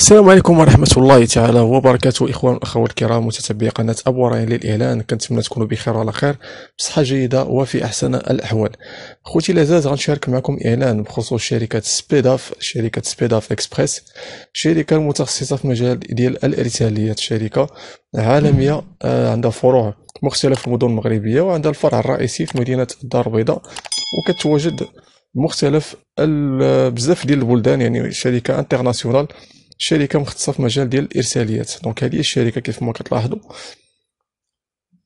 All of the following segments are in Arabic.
السلام عليكم ورحمة الله تعالى وبركاته إخوان الأخوة الكرام متتبعي قناة أبو ورايان للإعلان كنتمنى تكونوا بخير وعلى خير بصحة جيدة وفي أحسن الأحوال خوتي لازاز غنشارك معكم إعلان بخصوص شركة سبيداف شركة سبيداف إكسبريس شركة متخصصة في مجال ديال الإرساليات شركة عالمية آه، عندها فروع مختلف المدن المغربية وعندها الفرع الرئيسي في مدينة الدار البيضاء وكتواجد مختلف بزاف ديال البلدان يعني شركة انترناسيونال شركه مختصه في مجال ديال الارساليات دونك هذه الشركه كيف ما كتلاحظوا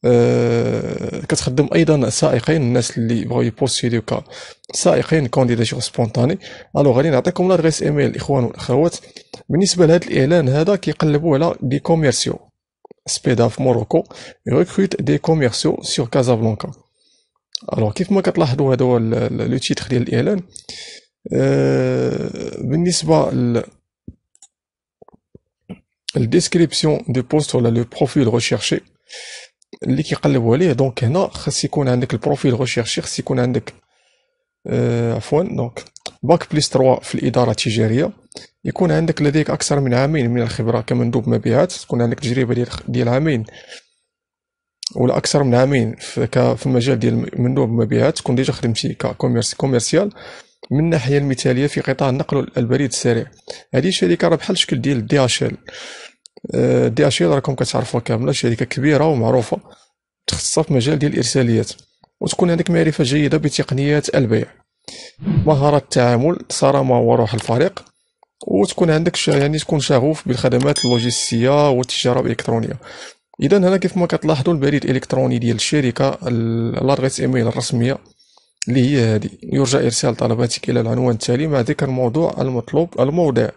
أه كتخدم ايضا سائقين الناس اللي بغاو كا سائقين كونديداتور سبونتاني الو غادي نعطيكم لادريس ايميل الاخوان والاخوات بالنسبه لهذا الاعلان هذا كيقلبوا على دي كوميرسيو سبيدا في موروكو ريكروت دي كوميرسيو سور كازابلانكا الو كيف ما كتلاحظوا هذا هو لو تيتر ديال الاعلان أه بالنسبه ل... الديسكريبسيون دي بوست ولا لو بروفيل recherché اللي كيقلبوا عليه دونك هنا خاص يكون عندك البروفيل ريشيرشي خاص يكون عندك عفوا دونك باك بليس 3 في الاداره التجاريه يكون عندك لديك اكثر من عامين من الخبره كمندوب مبيعات تكون عندك تجربه ديال ديال عامين ولا اكثر من عامين في, في المجال ديال مندوب مبيعات تكون ديجا خدمتي ككوميرس كوميرسيال من الناحيه المثاليه في قطاع النقل البريد السريع هذه الشركه راه بحال الشكل ديال دي اش ال آه، دي اش ال راكم كتعرفوها كامله شركه كبيره ومعروفه تخصص في مجال ديال الارساليات وتكون عندك معرفه جيده بتقنيات البيع مهاره التعامل صرامه وروح الفريق وتكون عندك يعني تكون شغوف بالخدمات اللوجستيه والتجاره الالكترونيه اذا هنا كيف ما كتلاحظوا البريد الالكتروني ديال الشركه لادريس ايميل الرسميه اللي هي هذه يرجى إرسال طلباتك إلى العنوان التالي مع ذكر الموضوع المطلوب الموضع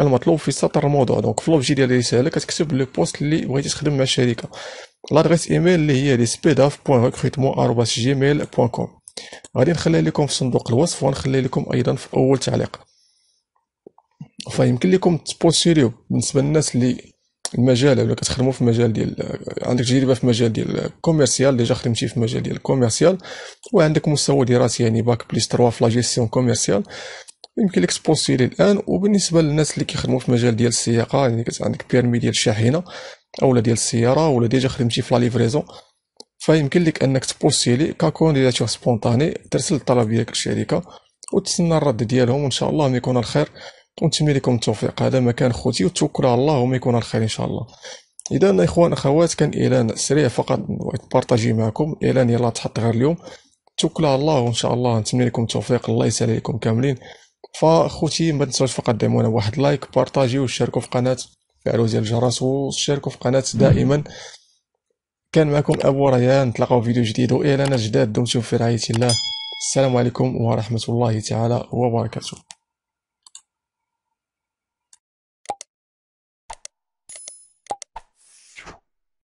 المطلوب في سطر الموضوع دونك في لوبجي ديال الرسالة كتكتب لو بوست اللي بغيتي تخدم مع الشركة لادريس ايميل اللي هي despedaf.recrutement@gmail.com غادي نخليها لكم في صندوق الوصف ونخلي لكم ايضا في اول تعليق فيمكن لكم تبوستيريو بالنسبه للناس اللي المجال ولا كتخدموا في مجال ديال عندك تجربه في مجال ديال كوميرسيال ديجا خدمتي في مجال ديال كوميرسيال وعندك مستوى دراسي يعني باك بليس 3 في لا جيستيون كوميرسيال يمكن لك سبونسيلي الان وبالنسبه للناس اللي كيخدموا في مجال ديال السياقه يعني كت عندك بيرمي ديال الشاحنه اولا ديال السياره ولا ديجا خدمتي في لا ليفريزون فيمكن لك انك تبوستيلي ككونديداتور سبونطاني ترسل الطلب ديالك للشركه وتسنى الرد ديالهم وان شاء الله ميكون الخير ونتمنى لكم التوفيق هذا مكان خوتي وتوكل على الله وما يكون الخير ان شاء الله اذا اخوان اخوات كان اعلان سريع فقط بارطاجي معكم اعلان يلا تحط غير اليوم توكل على الله وان شاء الله نتمنى لكم التوفيق الله يسهل عليكم كاملين فاخوتي ما تنساوش فقط ديمونا واحد لايك بارطاجي وشاركوا في قناه فعلوا ديال الجرس وشاركوا في قناه دائما كان معكم ابو ريان نتلاقاو فيديو جديد واعلانات جداد دمتم في رعايه الله السلام عليكم ورحمه الله تعالى وبركاته